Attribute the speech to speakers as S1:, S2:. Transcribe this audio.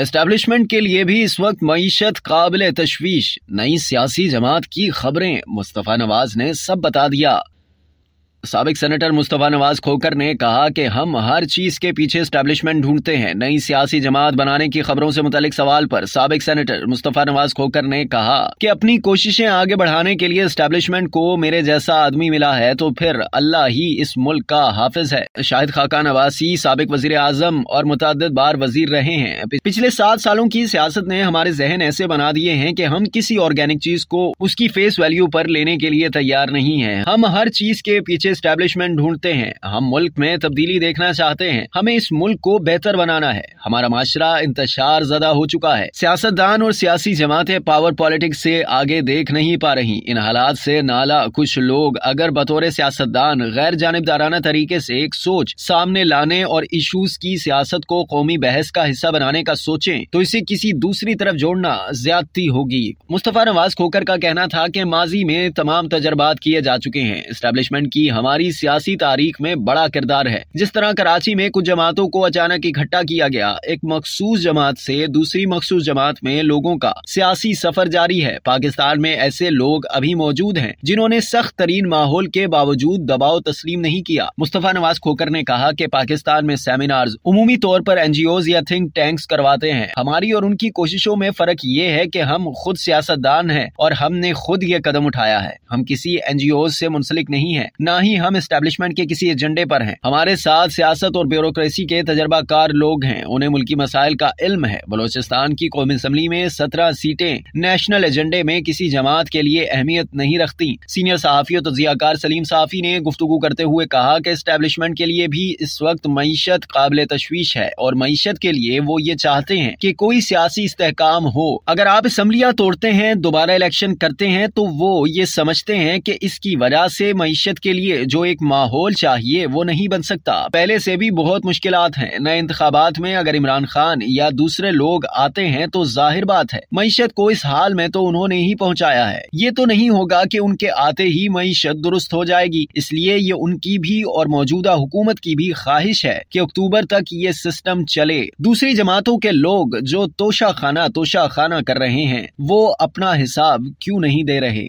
S1: establishment के लिए भी इस वक्त मीशत काबिल तशवीश नई सियासी जमात की खबरें मुस्तफ़ा नवाज ने सब बता दिया सबक सेनेटर मुस्तफ़ा नवाज खोकर ने कहा कि हम हर चीज़ के पीछे स्टैब्लिशमेंट ढूंढते हैं नई सियासी जमात बनाने की खबरों से मुतलिक सवाल पर सबक सेनेटर मुस्तफ़ा नवाज खोकर ने कहा कि अपनी कोशिशें आगे बढ़ाने के लिए स्टैब्लिशमेंट को मेरे जैसा आदमी मिला है तो फिर अल्लाह ही इस मुल्क का हाफिज है शाहिद खाका नवासी सबक वजीर आजम और मुतद बार वजीर रहे हैं पिछले सात सालों की सियासत ने हमारे जहन ऐसे बना दिए हैं कि हम किसी ऑर्गेनिक चीज को उसकी फेस वैल्यू पर लेने के लिए तैयार नहीं है हम हर चीज के पीछे स्टैब्लिशमेंट ढूंढते हैं हम मुल्क में तब्दीली देखना चाहते हैं हमें इस मुल्क को बेहतर बनाना है हमारा माशरा इंतजार ज्यादा हो चुका है सियासतदान और सियासी जमातें पावर पॉलिटिक्स से आगे देख नहीं पा रही इन हालात से नाला कुछ लोग अगर बतौर सियासतदान गैर जानबदाराना तरीके से एक सोच सामने लाने और इशूज की सियासत को कौमी बहस का हिस्सा बनाने का सोचे तो इसे किसी दूसरी तरफ जोड़ना ज्यादती होगी मुस्तफ़ा नवाज खोकर का कहना था की माजी में तमाम तजर्बात किए जा चुके हैं इस्टेब्लिशमेंट की हम हमारी सियासी तारीख में बड़ा किरदार है जिस तरह कराची में कुछ जमातों को अचानक इकट्ठा किया गया एक मखसूस जमात से दूसरी मखसूस जमात में लोगों का सियासी सफर जारी है पाकिस्तान में ऐसे लोग अभी मौजूद हैं जिन्होंने सख्त तरीन माहौल के बावजूद दबाव तस्लीम नहीं किया मुस्तफ़ा नवाज खोकर ने कहा की पाकिस्तान में सेमिनार उमूमी तौर पर एनजीओज या थिंक टैंक्स करवाते हैं हमारी और उनकी कोशिशों में फर्क ये है की हम खुद सियासतदान है और हमने खुद ये कदम उठाया है हम किसी एनजीओ से मुंसलिक नहीं है न ही ही हम स्टैब्लिशमेंट के किसी एजेंडे पर हैं हमारे साथ सियासत और ब्यूरोक्रेसी के तजर्बाकार लोग हैं उन्हें मुल्की मसाइल का इल्म है बलोचिस्तान की कौमी असम्बली में सत्रह सीटें नेशनल एजेंडे में किसी जमात के लिए अहमियत नहीं रखती सीनियर सहाफी और तजियाकार सलीम साफी ने गुफ्तु करते हुए कहा कि स्टैब्लिशमेंट के लिए भी इस वक्त मीशत काबिल तशवीश है और मीशत के लिए वो ये चाहते हैं कि कोई सियासी इस्तेकाम हो अगर आप असम्बलियाँ तोड़ते हैं दोबारा इलेक्शन करते हैं तो वो ये समझते हैं कि इसकी वजह से मीशत के लिए लिए जो एक माहौल चाहिए वो नहीं बन सकता पहले से भी बहुत मुश्किल है नए इंतबात में अगर इमरान खान या दूसरे लोग आते हैं तो जाहिर बात है मीशत को इस हाल में तो उन्होंने ही पहुँचाया है ये तो नहीं होगा की उनके आते ही मीशत दुरुस्त हो जाएगी इसलिए ये उनकी भी और मौजूदा हुकूमत की भी ख्वाहिश है की अक्टूबर तक ये सिस्टम चले दूसरी जमातों के लोग जो तोशा खाना तोशा खाना कर रहे हैं वो अपना हिसाब क्यों नहीं दे रहे